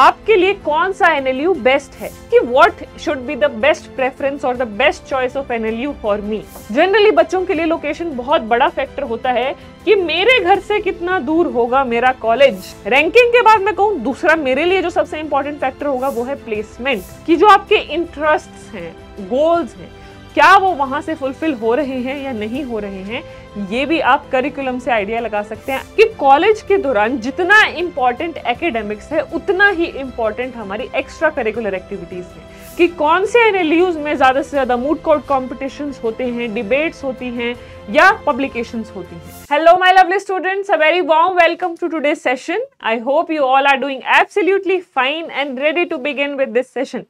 आपके लिए कौन सा एनएलयू बेस्ट है कि what should be the best preference और the best choice of NLU for me generally बच्चों के लिए लोकेशन बहुत बड़ा फैक्टर होता है कि मेरे घर से कितना दूर होगा मेरा कॉलेज रैंकिंग के बाद मैं कहूँ दूसरा मेरे लिए जो सबसे इंपॉर्टेंट फैक्टर होगा वो है प्लेसमेंट की जो आपके इंटरेस्ट हैं गोल्स हैं क्या वो वहाँ से फुलफिल हो रहे हैं या नहीं हो रहे हैं ये भी आप करिकुलम से आइडिया लगा सकते हैं कि कॉलेज के दौरान जितना इम्पॉर्टेंट एकेडमिक्स है उतना ही इम्पॉर्टेंट हमारी एक्स्ट्रा करिकुलर एक्टिविटीज़ है कि कौन से एन में ज़्यादा से ज़्यादा मूड कोर्ट कॉम्पिटिशन्स होते हैं डिबेट्स होती हैं या पब्लिकेशंस होती हैं hello my lovely students a very warm welcome to today session I hope you all are doing absolutely fine and ready to begin with this session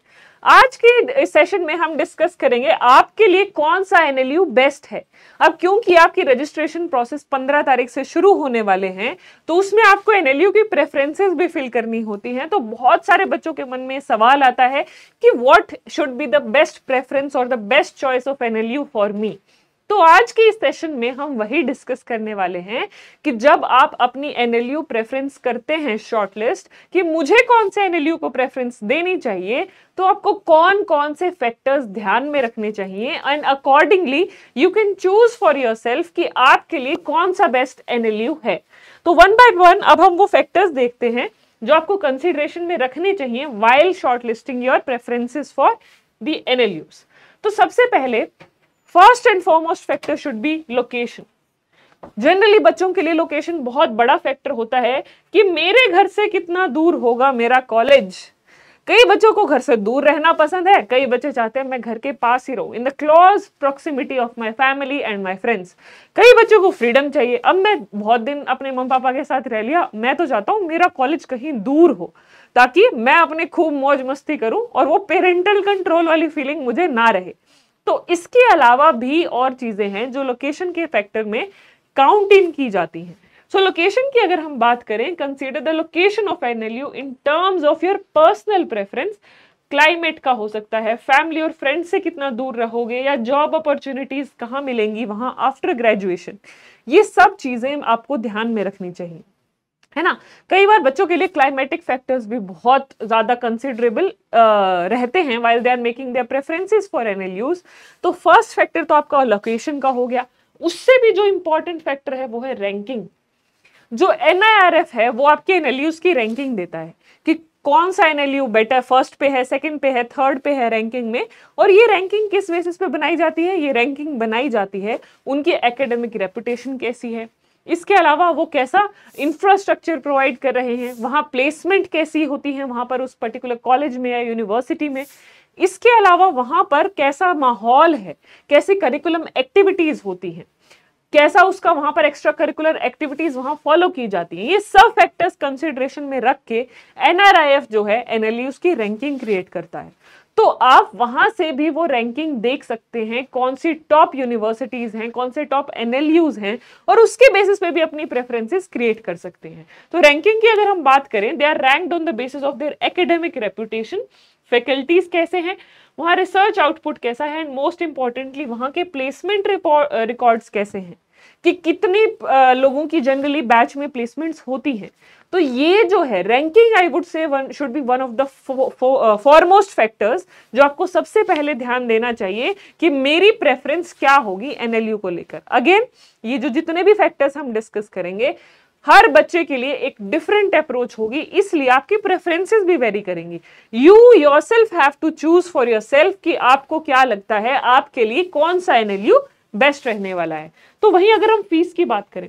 आज के session में हम डिस्कस करेंगे आपके लिए कौन सा एनएलयू बेस्ट है अब क्योंकि आपकी रजिस्ट्रेशन प्रोसेस 15 तारीख से शुरू होने वाले हैं तो उसमें आपको एनएलयू की प्रेफरेंसेस भी फिल करनी होती हैं तो बहुत सारे बच्चों के मन में सवाल आता है कि what should be the best preference और the best choice of NLU for me तो आज के इस सेशन में हम वही डिस्कस करने वाले हैं कि जब आप अपनी एनएलयू प्रेफरेंस करते हैं शॉर्टलिस्ट कि मुझे कौन से एनएलयू को प्रेफरेंस देनी चाहिए तो आपको कौन कौन से फैक्टर्स ध्यान में रखने चाहिए and accordingly you can choose for yourself कि आपके लिए कौन सा बेस्ट एनएलयू है तो वन बाय वन अब हम वो फैक्टर्स देखते हैं जो आपको कंसिडरेशन में रखने चाहिए while shortlisting your preferences for the NLUs तो सबसे पहले first and foremost factor should be location generally बच्चों के लिए लोकेशन बहुत बड़ा फैक्टर होता है कि मेरे घर से कितना दूर होगा मेरा कॉलेज कई बच्चों को घर से दूर रहना पसंद है कई बच्चे चाहते हैं मैं घर के पास ही रहूं in the close proximity of my family and my friends कई बच्चों को फ्रीडम चाहिए अब मैं बहुत दिन अपने मम पापा के साथ रह लिया मैं तो चाहता हूँ मेरा कॉलेज कहीं दूर हो ताकि मैं अपने खूब मौज मस्ती करूँ और वो पेरेंटल कंट्रोल वाली फीलिंग मुझे ना रहे तो इसके अलावा भी और चीज़ें हैं जो लोकेशन के फैक्टर में काउंट इन की जाती हैं सो so, लोकेशन की अगर हम बात करें consider the location of N L U in terms of your personal preference climate का हो सकता है फैमिली और फ्रेंड से कितना दूर रहोगे या जॉब अपॉर्चुनिटीज़ कहाँ मिलेंगी वहाँ आफ्टर ग्रेजुएशन ये सब चीज़ें आपको ध्यान में रखनी चाहिए है ना कई बार बच्चों के लिए क्लाइमेटिक फैक्टर्स भी बहुत ज़्यादा कंसिडरेबल रहते हैं while they are making their preferences for NLUs तो फर्स्ट फैक्टर तो आपका लोकेशन का हो गया उससे भी जो इम्पोर्टेंट फैक्टर है वो है रैंकिंग जो एन है वो आपके एन की रैंकिंग देता है कि कौन सा एन बेटर फर्स्ट पे है सेकंड पे है थर्ड पे है रैंकिंग में और ये रैंकिंग किस बेसिस पे बनाई जाती है ये रैंकिंग बनाई जाती है उनकी एकेडमिक रेपुटेशन कैसी है इसके अलावा वो कैसा इंफ्रास्ट्रक्चर प्रोवाइड कर रहे हैं वहाँ प्लेसमेंट कैसी होती है वहाँ पर उस पर्टिकुलर कॉलेज में या यूनिवर्सिटी में इसके अलावा वहाँ पर कैसा माहौल है कैसी करिकुलम एक्टिविटीज़ होती हैं कैसा उसका वहाँ पर एक्स्ट्रा करिकुलर एक्टिविटीज़ वहाँ फॉलो की जाती हैं ये सब फैक्टर्स कंसिडरेशन में रख के एन जो है एन e उसकी रैंकिंग क्रिएट करता है तो आप वहां से भी वो रैंकिंग देख सकते हैं कौन सी टॉप यूनिवर्सिटीज हैं कौन से टॉप एनएलयूज हैं और उसके बेसिस पे भी अपनी प्रेफरेंसेस क्रिएट कर सकते हैं तो रैंकिंग की अगर हम बात करें they are rank on the basis of their academic reputation faculties कैसे हैं वहाँ रिसर्च आउटपुट कैसा है एंड मोस्ट इंपॉर्टेंटली वहाँ के प्लेसमेंट रिकॉर्ड्स कैसे हैं कि कितने लोगों की जनरली बैच में प्लेसमेंट्स होती हैं तो ये जो है ranking I would say one should be one of the foremost factors जो आपको सबसे पहले ध्यान देना चाहिए कि मेरी प्रेफरेंस क्या होगी एनएलयू को लेकर अगेन ये जो जितने भी फैक्टर्स हम डिस्कस करेंगे हर बच्चे के लिए एक डिफरेंट अप्रोच होगी इसलिए आपकी प्रेफरेंसेस भी वेरी करेंगी you yourself have to choose for your कि आपको क्या लगता है आपके लिए कौन सा एनएलयू बेस्ट रहने वाला है तो वहीं अगर हम फीस की बात करें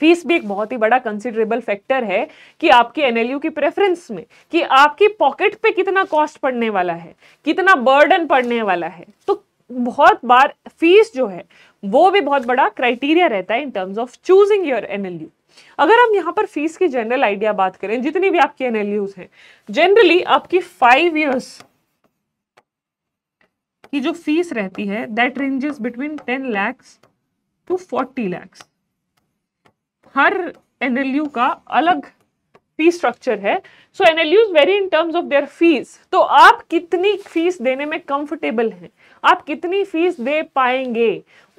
फीस भी एक बहुत ही बड़ा कंसिडरेबल फैक्टर है कि आपके एनएलयू की प्रेफरेंस में कि आपकी पॉकेट पे कितना कॉस्ट पड़ने वाला है कितना बर्डन पड़ने वाला है तो बहुत बार फीस जो है वो भी बहुत बड़ा क्राइटेरिया रहता है in terms of choosing your NLU अगर हम यहाँ पर फीस की जनरल आइडिया बात करें जितनी भी आपकी एनएलयूज हैं जनरली आपकी फाइव ईयर्स की जो फीस रहती है that ranges between ten lakhs to forty lakhs हर एनएलयू का अलग फी स्ट्रक्चर है so N L Us vary in terms of their fees तो आप कितनी फीस देने में कंफर्टेबल हैं आप कितनी फीस दे पाएंगे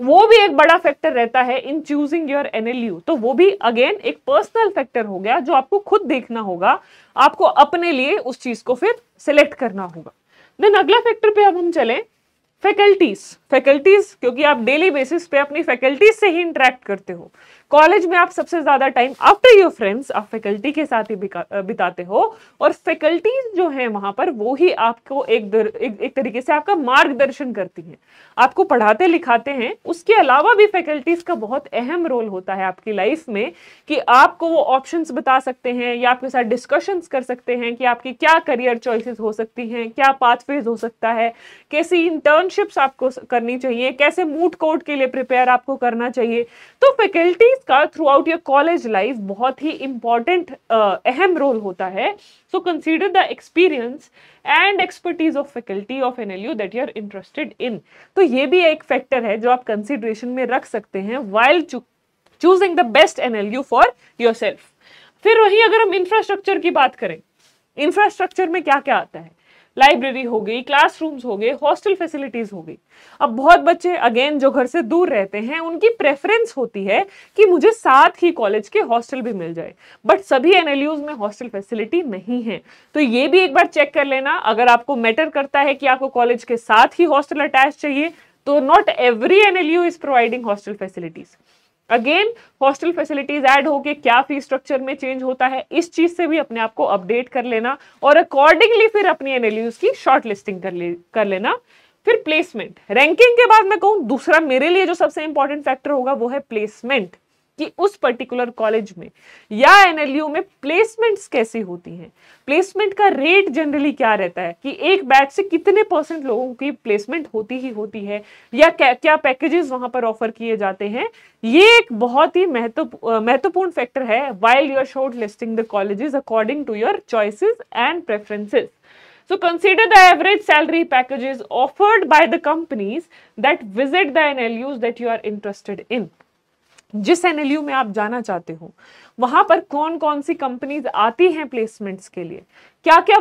वो भी एक बड़ा फैक्टर रहता है इन चूजिंग योर एनएलयू तो वो भी अगेन एक पर्सनल फैक्टर हो गया जो आपको खुद देखना होगा आपको अपने लिए उस चीज को फिर सिलेक्ट करना होगा देन अगला फैक्टर पे अब हम चलें फैकल्टीज फैकल्टीज क्योंकि आप डेली बेसिस पे अपनी फैकल्टीज से ही इंटरेक्ट करते हो कॉलेज में आप सबसे ज़्यादा टाइम आफ्टर योर फ्रेंड्स आप फैकल्टी के साथ ही बिताते हो और फैकल्टी जो है वहां पर वो ही आपको एक दर, एक, एक तरीके से आपका मार्गदर्शन करती हैं आपको पढ़ाते लिखाते हैं उसके अलावा भी फैकल्टीज़ का बहुत अहम रोल होता है आपकी लाइफ में कि आपको वो ऑप्शन बता सकते हैं या आपके साथ डिस्कशंस कर सकते हैं कि आपकी क्या करियर चॉइसेस हो सकती हैं क्या पाथवेज हो सकता है कैसी इंटर्नशिप्स आपको करनी चाहिए कैसे मूड कोर्ट के लिए प्रिपेयर आपको करना चाहिए तो फैकल्टी एक्टिविटीज का throughout your college life बहुत ही इम्पॉर्टेंट अहम रोल होता है so consider the experience and expertise of faculty of N L U that you are interested in तो ये भी एक फैक्टर है जो आप कंसिडरेशन में रख सकते हैं while choosing the best N L U for yourself फिर वही अगर हम इंफ्रास्ट्रक्चर की बात करें इंफ्रास्ट्रक्चर में क्या क्या आता है लाइब्रेरी हो गई क्लासरूम्स हो गए हॉस्टल फैसिलिटीज हो गई अब बहुत बच्चे अगेन जो घर से दूर रहते हैं उनकी प्रेफरेंस होती है कि मुझे साथ ही कॉलेज के हॉस्टल भी मिल जाए बट सभी एन में हॉस्टल फैसिलिटी नहीं है तो ये भी एक बार चेक कर लेना अगर आपको मैटर करता है कि आपको कॉलेज के साथ ही हॉस्टल अटैच चाहिए तो not every N is providing hostel facilities again hostel facilities add होके क्या फीस स्ट्रक्चर में चेंज होता है इस चीज से भी अपने आप को अपडेट कर लेना और अकॉर्डिंगली फिर अपनी एनएलयूज की शॉर्ट लिस्टिंग कर ले कर लेना फिर प्लेसमेंट रैंकिंग के बाद मैं कहूं दूसरा मेरे लिए जो सबसे इंपॉर्टेंट फैक्टर होगा वो है प्लेसमेंट कि उस पर्टिकुलर कॉलेज में या एनएलयू में प्लेसमेंट्स कैसे होती हैं प्लेसमेंट का रेट जनरली क्या रहता है कि एक बैच से कितने परसेंट लोगों की प्लेसमेंट होती ही होती है या क्या क्या पैकेजेस वहां पर ऑफर किए जाते हैं ये एक बहुत ही महत्वपूर्ण महत्वपूर्ण फैक्टर है while your shortlisting the colleges according to your choices and preferences So consider the average salary packages offered by the companies that visit the NLUs that you are interested in. जिस N में आप जाना चाहते हो वहां पर कौन कौन सी कंपनीज आती हैं प्लेसमेंट्स के लिए क्या क्या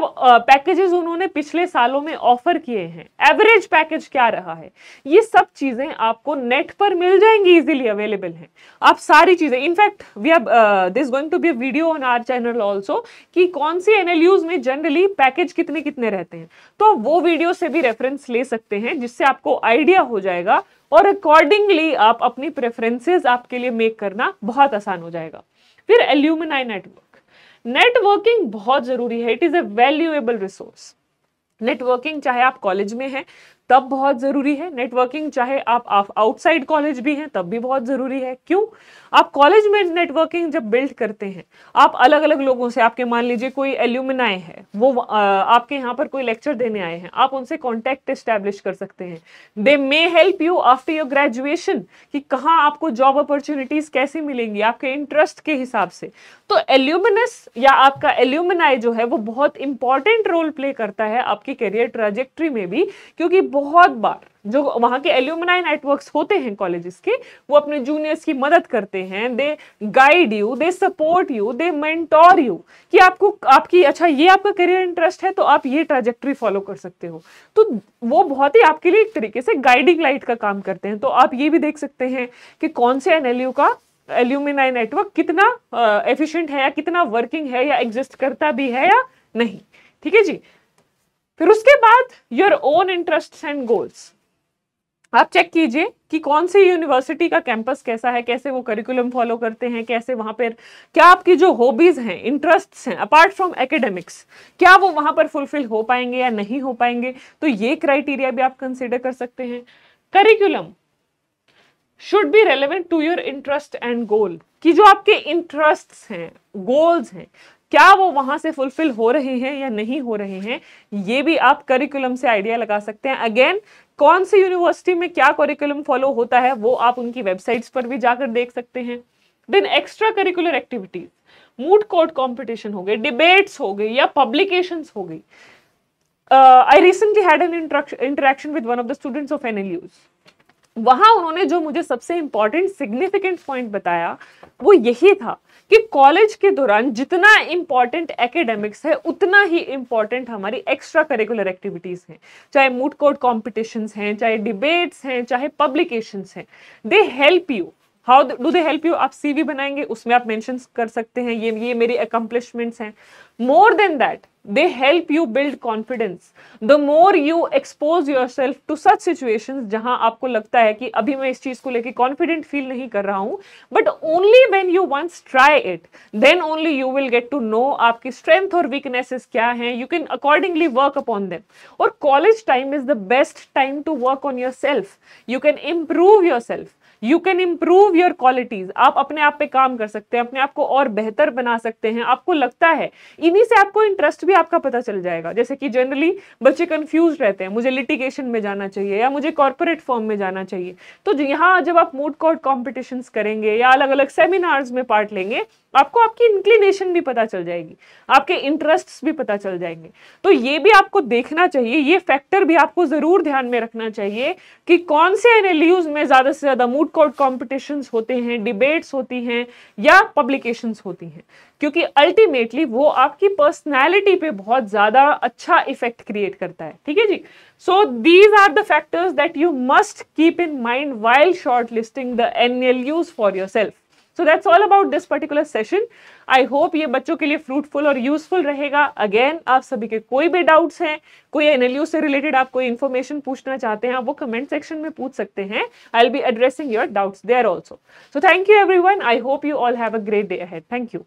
पैकेजेस उन्होंने पिछले सालों में ऑफर किए हैं एवरेज पैकेज क्या रहा है ये सब चीज़ें आपको नेट पर मिल जाएंगी इजीली अवेलेबल हैं आप सारी चीज़ें in fact we are this going to be video on our channel also कि कौन सी एन में जनरली पैकेज कितने कितने रहते हैं तो वो वीडियो से भी रेफरेंस ले सकते हैं जिससे आपको आइडिया हो जाएगा और अकॉर्डिंगली आप अपनी प्रेफरेंसेज आपके लिए मेक करना बहुत आसान हो जाएगा फिर एल्यूमिनाई नेटवर्क नेटवर्किंग बहुत जरूरी है it is a valuable resource networking चाहे आप कॉलेज में हैं तब बहुत ज़रूरी है नेटवर्किंग चाहे आप आउटसाइड कॉलेज भी हैं तब भी बहुत ज़रूरी है क्यों आप कॉलेज में नेटवर्किंग जब बिल्ड करते हैं आप अलग अलग लोगों से आपके मान लीजिए कोई एल्यूमिनाई है वो आपके यहाँ पर कोई लेक्चर देने आए हैं आप उनसे कॉन्टैक्ट इस्टेब्लिश कर सकते हैं they may help you after your graduation कि कहाँ आपको जॉब अपॉर्चुनिटीज़ कैसे मिलेंगी आपके इंटरेस्ट के हिसाब से तो एल्यूमिनस या आपका एल्यूमिनाई जो है वो बहुत इंपॉर्टेंट रोल प्ले करता है आपकी करियर ट्राजेक्ट्री में भी क्योंकि बहुत बार जो वहाँ के एल्यूमिनाई नेटवर्क्स होते हैं कॉलेजेस के वो अपने जूनियर्स की मदद करते हैं they guide you they support you they mentor you कि आपको आपकी अच्छा ये आपका करियर इंटरेस्ट है तो आप ये ट्राजेक्ट्री फॉलो कर सकते हो तो वो बहुत ही आपके लिए एक तरीके से गाइडिंग लाइट का काम करते हैं तो आप ये भी देख सकते हैं कि कौन से एन का एल्यूमिनाई नेटवर्क कितना एफिशियंट uh, है या कितना वर्किंग है या एग्जिस्ट करता भी है या नहीं ठीक है जी फिर उसके बाद your own interest and goals आप चेक कीजिए कि कौन सी यूनिवर्सिटी का कैंपस कैसा है कैसे वो करिकुलम फॉलो करते हैं कैसे वहां पर क्या आपकी जो हॉबीज़ हैं इंटरेस्ट्स हैं अपार्ट फ्रॉम एकेडमिक्स क्या वो वहां पर फुलफिल हो पाएंगे या नहीं हो पाएंगे तो ये क्राइटेरिया भी आप कंसिडर कर सकते हैं curriculum should be relevant to your interest and goal कि जो आपके इंटरेस्ट हैं गोल्स हैं क्या वो वहां से फुलफिल हो रहे हैं या नहीं हो रहे हैं ये भी आप करिकुलम से आइडिया लगा सकते हैं अगेन कौन सी यूनिवर्सिटी में क्या करिकुलम फॉलो होता है वो आप उनकी वेबसाइट्स पर भी जाकर देख सकते हैं then extra curricular activities moot court competition हो गए डिबेट्स हो गई या पब्लिकेशन हो गई I recently had an interaction with one of the students of N वहां उन्होंने जो मुझे सबसे इंपॉर्टेंट सिग्निफिकेंट पॉइंट बताया वो यही था कि कॉलेज के दौरान जितना इंपॉर्टेंट एकेडमिक्स है उतना ही इंपॉर्टेंट हमारी एक्स्ट्रा करिकुलर एक्टिविटीज़ हैं चाहे मूड कोर्ट कॉम्पिटिशन्स हैं चाहे डिबेट्स हैं चाहे पब्लिकेशंस हैं they help you how do they help you आप सीवी बनाएंगे उसमें आप मेंशन कर सकते हैं ये ये मेरी अकम्पलिशमेंट्स हैं more than that they help you build confidence the more you expose yourself to such situation जहां आपको लगता है कि अभी मैं इस चीज को लेकर कॉन्फिडेंट फील नहीं कर रहा हूं but only when you once try it then only you will get to know आपकी स्ट्रेंथ और वीकनेसेस क्या है you can accordingly work upon them और college time is the best time to work on yourself you can improve yourself you can improve your qualities आप अपने आप पे काम कर सकते हैं अपने आप को और बेहतर बना सकते हैं आपको लगता है इन्हीं से आपको इंटरेस्ट भी आपका पता चल जाएगा जैसे कि जनरली बच्चे कंफ्यूज रहते हैं मुझे लिटिगेशन में जाना चाहिए या मुझे कॉर्पोरेट फॉर्म में जाना चाहिए तो यहाँ जब आप मूड कोर्ट कॉम्पिटिशन करेंगे या अलग अलग सेमिनार्स में पार्ट लेंगे आपको आपकी इंक्लिनेशन भी पता चल जाएगी आपके इंटरेस्ट भी पता चल जाएंगे तो ये भी आपको देखना चाहिए ये फैक्टर भी आपको ज़रूर ध्यान में रखना चाहिए कि कौन से एन में ज़्यादा से ज़्यादा मूड फूड कोर्ट कॉम्पिटिशन होते हैं डिबेट्स होती हैं या पब्लिकेशंस होती हैं क्योंकि अल्टीमेटली वो आपकी पर्सनैलिटी पे बहुत ज़्यादा अच्छा इफेक्ट क्रिएट करता है ठीक है जी so these are the factors that you must keep in mind while shortlisting the N L Us for yourself so that's all about this particular session. I hope ये बच्चों के लिए fruitful और useful रहेगा again आप सभी के कोई भी डाउट्स हैं कोई एनएलयू से रिलेटेड आप कोई इन्फॉर्मेशन पूछना चाहते हैं आप वो कमेंट सेक्शन में पूछ सकते हैं I will be addressing your doubts there also so thank you every I hope you all have a great day ahead thank you